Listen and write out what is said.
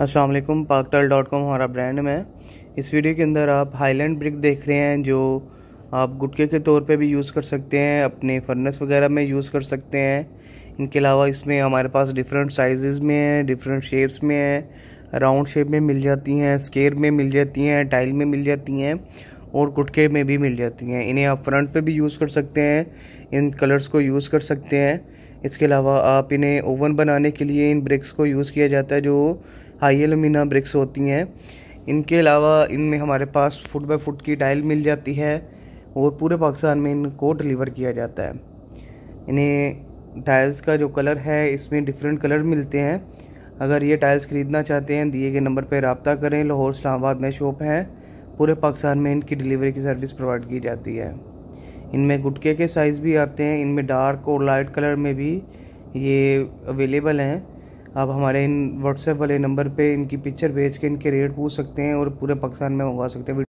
अस्सलाम वालेकुम पाकटल डॉट कॉम हमारा ब्रांड में इस वीडियो के अंदर आप हाईलैंड ब्रिक देख रहे हैं जो आप गुटके के तौर पे भी यूज़ कर सकते हैं अपने फर्नेस वगैरह में यूज़ कर सकते हैं इनके अलावा इसमें हमारे पास डिफरेंट साइज़ में हैं डिफरेंट शेप्स में है राउंड शेप में मिल जाती हैं स्केयर में मिल जाती हैं टाइल में मिल जाती हैं और गुटके में भी मिल जाती हैं इन्हें आप फ्रंट पर भी यूज़ कर सकते हैं इन कलर्स को यूज़ कर सकते हैं इसके अलावा आप इन्हें ओवन बनाने के लिए इन ब्रिक्स को यूज़ किया जाता है जो हाई एलुमिना ब्रिक्स होती हैं इनके अलावा इनमें हमारे पास फुट बाई फुट की टाइल मिल जाती है और पूरे पाकिस्तान में इनको डिलीवर किया जाता है इन्हें टाइल्स का जो कलर है इसमें डिफरेंट कलर मिलते हैं अगर ये टाइल्स ख़रीदना चाहते हैं दिए गए नंबर पर रबता करें लाहौर इस्लामाबाद में शॉप है पूरे पाकिस्तान में इनकी डिलीवरी की सर्विस प्रोवाइड की जाती है इनमें गुटके के साइज़ भी आते हैं इनमें डार्क और लाइट कलर में भी ये अवेलेबल हैं आप हमारे इन व्हाट्सएप वाले नंबर पे इनकी पिक्चर भेज के इनके रेट पूछ सकते हैं और पूरे पाकिस्तान में मंगवा सकते हैं